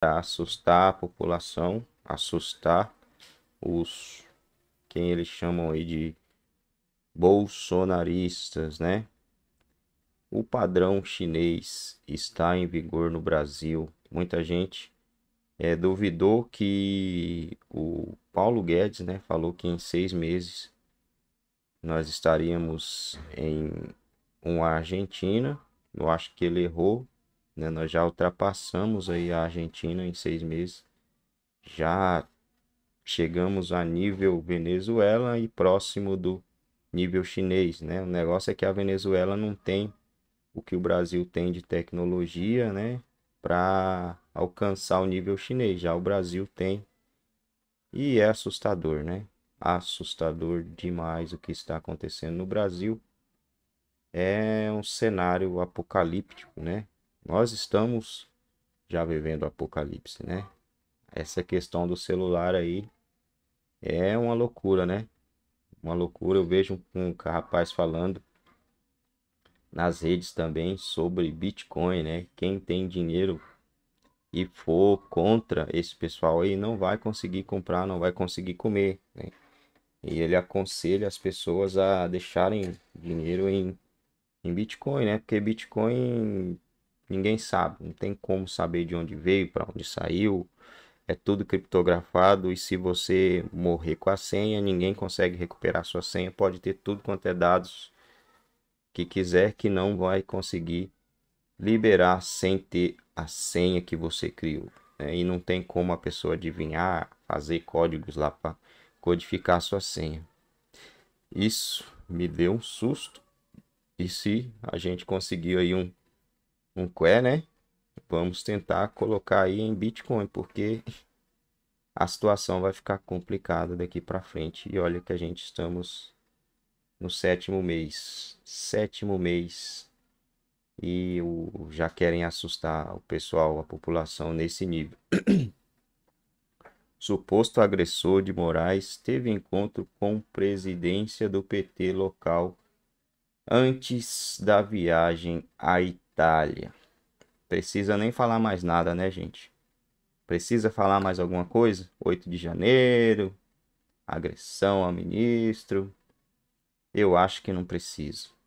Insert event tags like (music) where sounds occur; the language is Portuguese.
Tá? assustar a população, assustar os quem eles chamam aí de bolsonaristas, né? O padrão chinês está em vigor no Brasil. Muita gente é, duvidou que o Paulo Guedes, né, falou que em seis meses nós estaríamos em uma Argentina. Eu acho que ele errou né? Nós já ultrapassamos aí a Argentina em seis meses. Já chegamos a nível Venezuela e próximo do nível chinês, né? O negócio é que a Venezuela não tem o que o Brasil tem de tecnologia, né, para alcançar o nível chinês. Já o Brasil tem e é assustador, né? Assustador demais o que está acontecendo no Brasil. É um cenário apocalíptico, né? Nós estamos já vivendo o apocalipse, né? Essa questão do celular aí é uma loucura, né? Uma loucura. Eu vejo um rapaz falando nas redes também sobre Bitcoin, né? Quem tem dinheiro e for contra esse pessoal aí não vai conseguir comprar, não vai conseguir comer, né? E ele aconselha as pessoas a deixarem dinheiro em, em Bitcoin, né? Porque Bitcoin Ninguém sabe, não tem como saber de onde veio, para onde saiu. É tudo criptografado e se você morrer com a senha, ninguém consegue recuperar sua senha. Pode ter tudo quanto é dados que quiser que não vai conseguir liberar sem ter a senha que você criou. Né? E não tem como a pessoa adivinhar, fazer códigos lá para codificar sua senha. Isso me deu um susto. E se a gente conseguir aí um um que né? Vamos tentar colocar aí em Bitcoin, porque a situação vai ficar complicada daqui para frente. E olha que a gente estamos no sétimo mês, sétimo mês, e o, já querem assustar o pessoal, a população nesse nível. (clears throat) Suposto agressor de Moraes teve encontro com presidência do PT local antes da viagem à Itália. Precisa nem falar mais nada, né, gente? Precisa falar mais alguma coisa? 8 de janeiro, agressão ao ministro. Eu acho que não preciso.